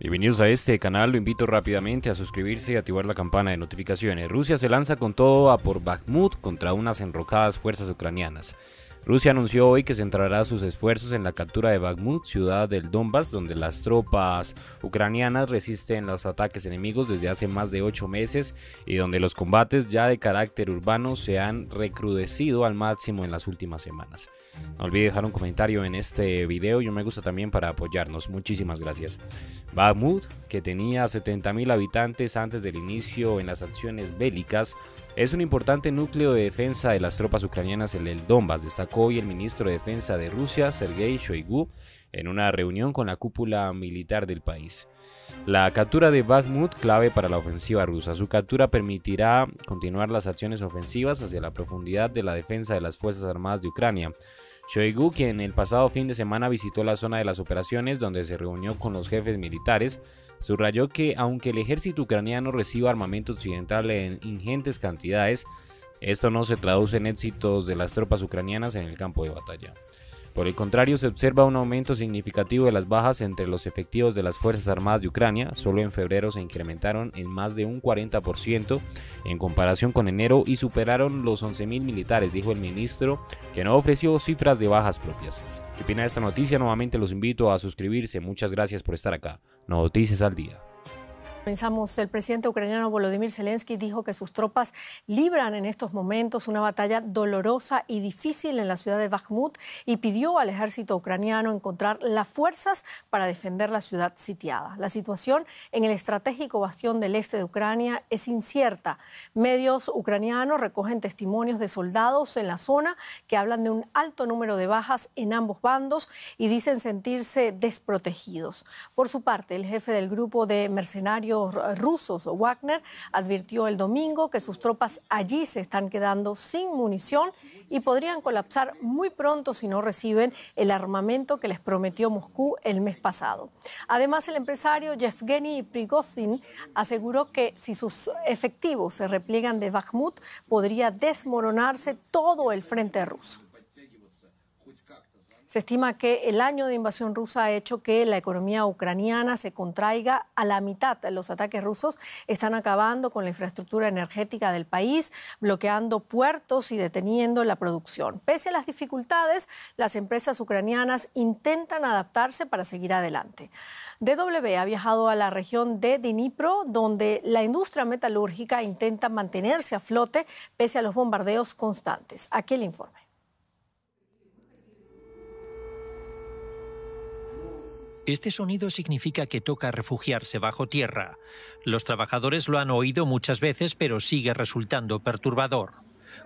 Bienvenidos a este canal, lo invito rápidamente a suscribirse y activar la campana de notificaciones. Rusia se lanza con todo a por Bakhmut contra unas enrocadas fuerzas ucranianas. Rusia anunció hoy que centrará sus esfuerzos en la captura de Bakhmut, ciudad del Donbass, donde las tropas ucranianas resisten los ataques enemigos desde hace más de ocho meses y donde los combates ya de carácter urbano se han recrudecido al máximo en las últimas semanas. No olvide dejar un comentario en este video y un me gusta también para apoyarnos. Muchísimas gracias. Bakhmut, que tenía 70.000 habitantes antes del inicio en las acciones bélicas, es un importante núcleo de defensa de las tropas ucranianas en el Donbass, destacó hoy el ministro de Defensa de Rusia, Sergei Shoigu, en una reunión con la cúpula militar del país. La captura de Bakhmut, clave para la ofensiva rusa. Su captura permitirá continuar las acciones ofensivas hacia la profundidad de la defensa de las Fuerzas Armadas de Ucrania. Shoigu, quien el pasado fin de semana visitó la zona de las operaciones donde se reunió con los jefes militares, subrayó que aunque el ejército ucraniano reciba armamento occidental en ingentes cantidades, esto no se traduce en éxitos de las tropas ucranianas en el campo de batalla. Por el contrario, se observa un aumento significativo de las bajas entre los efectivos de las Fuerzas Armadas de Ucrania. Solo en febrero se incrementaron en más de un 40% en comparación con enero y superaron los 11.000 militares, dijo el ministro, que no ofreció cifras de bajas propias. ¿Qué opina de esta noticia? Nuevamente los invito a suscribirse. Muchas gracias por estar acá. Noticias al día. Comenzamos. El presidente ucraniano Volodymyr Zelensky dijo que sus tropas libran en estos momentos una batalla dolorosa y difícil en la ciudad de Bakhmut y pidió al ejército ucraniano encontrar las fuerzas para defender la ciudad sitiada. La situación en el estratégico bastión del este de Ucrania es incierta. Medios ucranianos recogen testimonios de soldados en la zona que hablan de un alto número de bajas en ambos bandos y dicen sentirse desprotegidos. Por su parte, el jefe del grupo de mercenarios mercenarios rusos Wagner advirtió el domingo que sus tropas allí se están quedando sin munición y podrían colapsar muy pronto si no reciben el armamento que les prometió Moscú el mes pasado. Además, el empresario Yevgeny Prigozhin aseguró que si sus efectivos se repliegan de Bakhmut, podría desmoronarse todo el frente ruso. Se estima que el año de invasión rusa ha hecho que la economía ucraniana se contraiga a la mitad. Los ataques rusos están acabando con la infraestructura energética del país, bloqueando puertos y deteniendo la producción. Pese a las dificultades, las empresas ucranianas intentan adaptarse para seguir adelante. DW ha viajado a la región de Dnipro, donde la industria metalúrgica intenta mantenerse a flote pese a los bombardeos constantes. Aquí el informe. Este sonido significa que toca refugiarse bajo tierra. Los trabajadores lo han oído muchas veces, pero sigue resultando perturbador.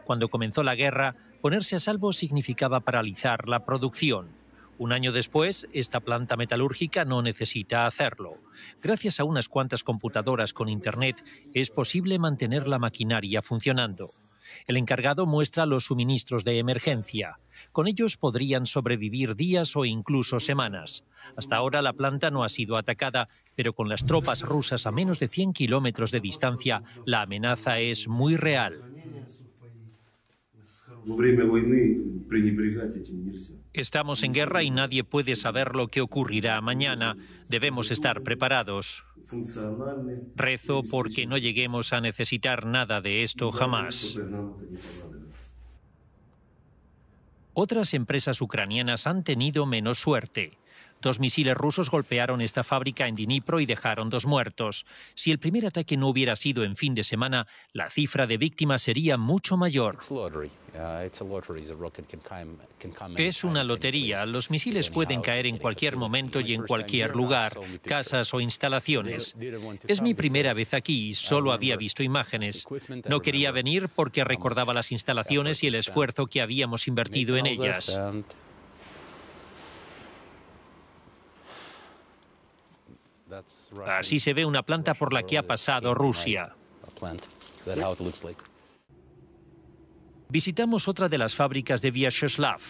Cuando comenzó la guerra, ponerse a salvo significaba paralizar la producción. Un año después, esta planta metalúrgica no necesita hacerlo. Gracias a unas cuantas computadoras con Internet, es posible mantener la maquinaria funcionando. El encargado muestra los suministros de emergencia. Con ellos podrían sobrevivir días o incluso semanas. Hasta ahora la planta no ha sido atacada, pero con las tropas rusas a menos de 100 kilómetros de distancia, la amenaza es muy real. Estamos en guerra y nadie puede saber lo que ocurrirá mañana. Debemos estar preparados. Rezo porque no lleguemos a necesitar nada de esto jamás. Otras empresas ucranianas han tenido menos suerte. Dos misiles rusos golpearon esta fábrica en Dnipro y dejaron dos muertos. Si el primer ataque no hubiera sido en fin de semana, la cifra de víctimas sería mucho mayor. Uh, es una lotería. Los misiles pueden caer en cualquier momento y en cualquier lugar, casas o instalaciones. Es mi primera vez aquí y solo había visto imágenes. No quería venir porque recordaba las instalaciones y el esfuerzo que habíamos invertido en ellas. Así se ve una planta por la que ha pasado Rusia. Visitamos otra de las fábricas de Vyacheslav.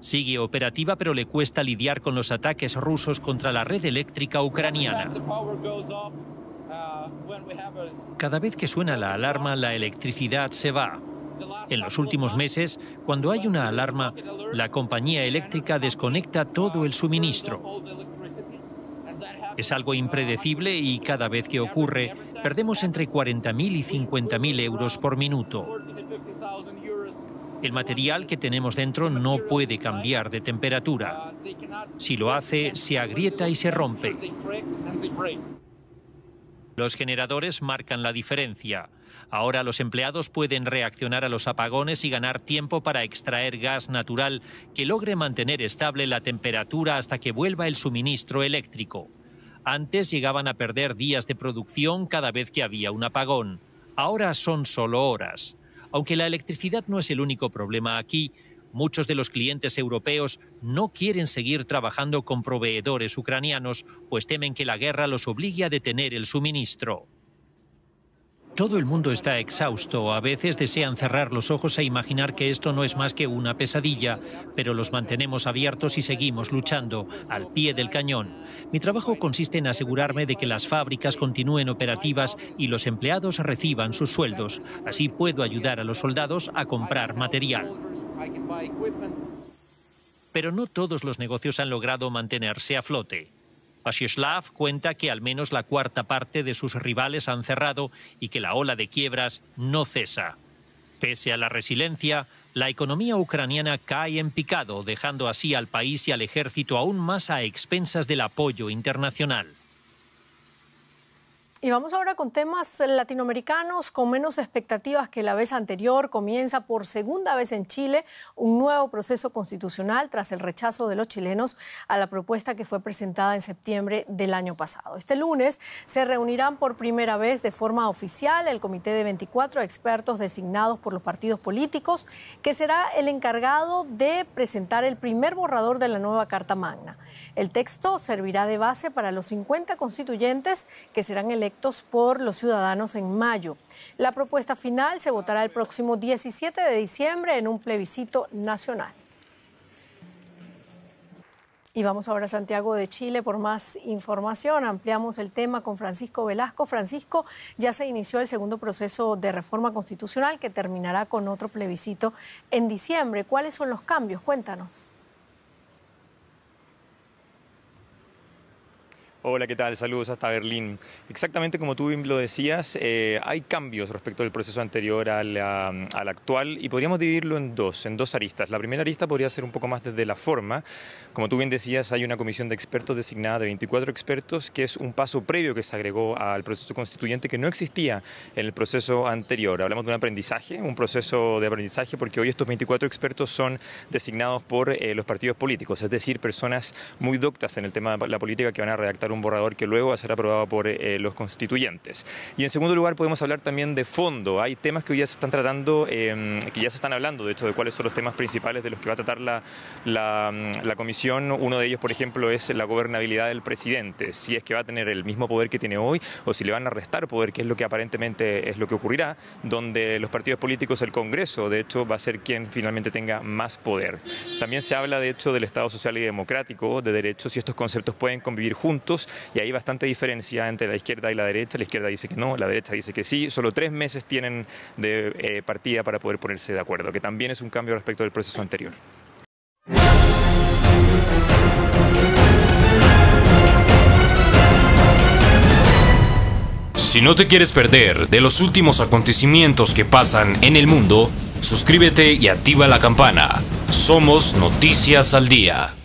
Sigue operativa, pero le cuesta lidiar con los ataques rusos contra la red eléctrica ucraniana. Uh, Cada vez que suena la alarma, la electricidad se va. En los últimos meses, cuando hay una alarma, la compañía eléctrica desconecta todo uh, el suministro. Es algo impredecible y cada vez que ocurre perdemos entre 40.000 y 50.000 euros por minuto. El material que tenemos dentro no puede cambiar de temperatura. Si lo hace, se agrieta y se rompe. Los generadores marcan la diferencia. Ahora los empleados pueden reaccionar a los apagones y ganar tiempo para extraer gas natural que logre mantener estable la temperatura hasta que vuelva el suministro eléctrico. Antes llegaban a perder días de producción cada vez que había un apagón. Ahora son solo horas. Aunque la electricidad no es el único problema aquí, muchos de los clientes europeos no quieren seguir trabajando con proveedores ucranianos, pues temen que la guerra los obligue a detener el suministro. Todo el mundo está exhausto, a veces desean cerrar los ojos e imaginar que esto no es más que una pesadilla, pero los mantenemos abiertos y seguimos luchando, al pie del cañón. Mi trabajo consiste en asegurarme de que las fábricas continúen operativas y los empleados reciban sus sueldos. Así puedo ayudar a los soldados a comprar material. Pero no todos los negocios han logrado mantenerse a flote. Slav cuenta que al menos la cuarta parte de sus rivales han cerrado y que la ola de quiebras no cesa. Pese a la resiliencia, la economía ucraniana cae en picado, dejando así al país y al ejército aún más a expensas del apoyo internacional. Y vamos ahora con temas latinoamericanos con menos expectativas que la vez anterior. Comienza por segunda vez en Chile un nuevo proceso constitucional tras el rechazo de los chilenos a la propuesta que fue presentada en septiembre del año pasado. Este lunes se reunirán por primera vez de forma oficial el comité de 24 expertos designados por los partidos políticos, que será el encargado de presentar el primer borrador de la nueva Carta Magna. El texto servirá de base para los 50 constituyentes que serán elegidos por los ciudadanos en mayo. La propuesta final se votará el próximo 17 de diciembre en un plebiscito nacional. Y vamos ahora a Santiago de Chile por más información. Ampliamos el tema con Francisco Velasco. Francisco, ya se inició el segundo proceso de reforma constitucional que terminará con otro plebiscito en diciembre. ¿Cuáles son los cambios? Cuéntanos. Hola, ¿qué tal? Saludos hasta Berlín. Exactamente como tú bien lo decías, eh, hay cambios respecto del proceso anterior al, actual y podríamos dividirlo en dos, en dos aristas. La primera arista podría ser un poco más desde la forma. Como tú bien decías, hay una comisión de expertos designada de 24 expertos, que es un paso previo que se agregó al proceso constituyente que no existía en el proceso anterior. Hablamos de un aprendizaje, un proceso de aprendizaje, porque hoy estos 24 expertos son designados por eh, los partidos políticos, es decir, personas muy doctas en el tema de la política que van a redactar un borrador que luego va a ser aprobado por eh, los constituyentes. Y en segundo lugar, podemos hablar también de fondo. Hay temas que hoy ya se están tratando, em, que ya se están hablando, de hecho, de cuáles son los temas principales de los que va a tratar la, mm, la comisión. Uno de ellos, por ejemplo, es la gobernabilidad del presidente, si es que va a tener el mismo poder que tiene hoy o si le van a restar poder, que es lo que aparentemente es lo que ocurrirá, donde los partidos políticos, el Congreso, de hecho, va a ser quien finalmente tenga más poder. También se habla, de hecho, del Estado social y democrático, de derechos, y estos conceptos pueden convivir juntos y hay bastante diferencia entre la izquierda y la derecha. La izquierda dice que no, la derecha dice que sí. Solo tres meses tienen de eh, partida para poder ponerse de acuerdo, que también es un cambio respecto del proceso anterior. Si no te quieres perder de los últimos acontecimientos que pasan en el mundo, suscríbete y activa la campana. Somos Noticias al Día.